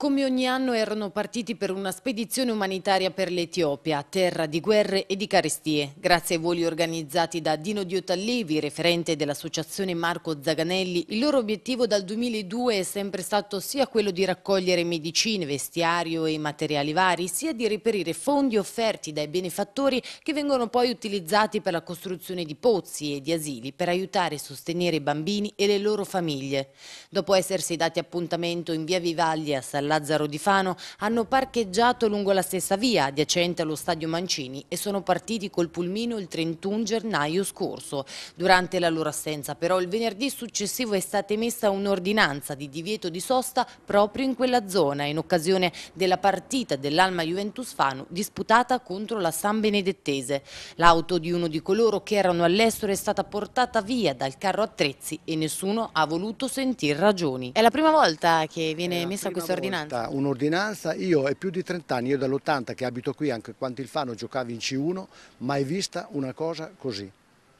Come ogni anno erano partiti per una spedizione umanitaria per l'Etiopia, terra di guerre e di carestie. Grazie ai voli organizzati da Dino Diotallevi, referente dell'associazione Marco Zaganelli, il loro obiettivo dal 2002 è sempre stato sia quello di raccogliere medicine, vestiario e materiali vari, sia di reperire fondi offerti dai benefattori che vengono poi utilizzati per la costruzione di pozzi e di asili per aiutare e sostenere i bambini e le loro famiglie. Dopo essersi dati appuntamento in via Vivaglia a Salerno, Lazzaro di Fano hanno parcheggiato lungo la stessa via adiacente allo stadio Mancini e sono partiti col pulmino il 31 gennaio scorso. Durante la loro assenza però il venerdì successivo è stata emessa un'ordinanza di divieto di sosta proprio in quella zona in occasione della partita dell'Alma Juventus Fano disputata contro la San Benedettese. L'auto di uno di coloro che erano all'estero è stata portata via dal carro attrezzi e nessuno ha voluto sentire ragioni. È la prima volta che viene messa questa ordinanza? un'ordinanza? Un'ordinanza, io è più di 30 anni, io dall'80 che abito qui, anche il Quantilfano giocavo in C1, mai vista una cosa così,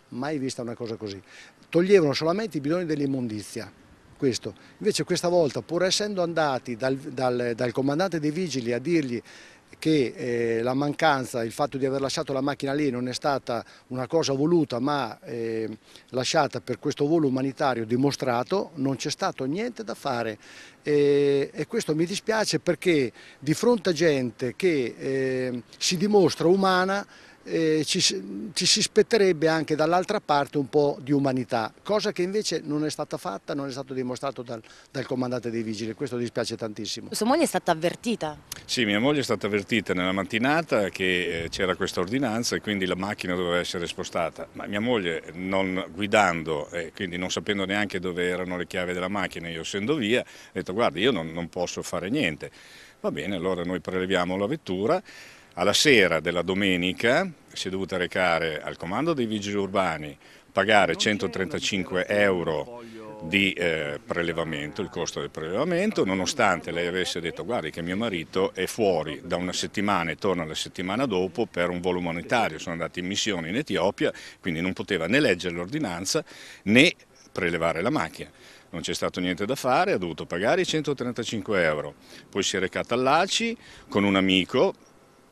mai vista una cosa così. Toglievano solamente i bidoni dell'immondizia, questo. Invece questa volta, pur essendo andati dal, dal, dal comandante dei vigili a dirgli che eh, la mancanza, il fatto di aver lasciato la macchina lì non è stata una cosa voluta ma eh, lasciata per questo volo umanitario dimostrato, non c'è stato niente da fare e, e, questo mi dispiace perché di fronte a gente che eh, si dimostra umana eh, ci, ci, si spetterebbe anche dall'altra parte un po' di umanità, cosa che invece non è stata fatta, non è stato dimostrato dal, dal comandante dei vigili, questo dispiace tantissimo. Sua moglie è stata avvertita? Sì, mia moglie è stata avvertita nella mattinata che eh, c'era questa ordinanza e quindi la macchina doveva essere spostata, ma mia moglie non guidando e quindi non sapendo neanche dove erano le chiavi della macchina, io essendo via, ha detto guarda io non, non posso fare niente. Va bene, allora noi preleviamo la vettura. Alla sera della domenica si è dovuta recare al comando dei vigili urbani, pagare 135 euro di eh, prelevamento, il costo del prelevamento, nonostante lei avesse detto guardi che mio marito è fuori da una settimana e torna la settimana dopo per un volo umanitario, sono andati in missione in Etiopia, quindi non poteva né leggere l'ordinanza né prelevare la macchina. Non c'è stato niente da fare, ha dovuto pagare i 135 euro. Poi si è recata all'ACI con un amico,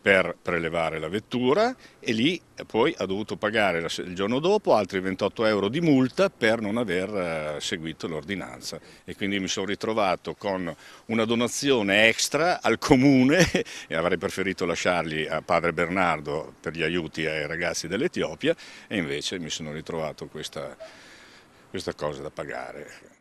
per prelevare la vettura e lì poi ha dovuto pagare il giorno dopo altri 28 euro di multa per non aver eh, seguito l'ordinanza e quindi mi sono ritrovato con una donazione extra al comune e avrei preferito lasciargli a padre Bernardo per gli aiuti ai ragazzi dell'Etiopia e invece mi sono ritrovato questa, questa cosa da pagare.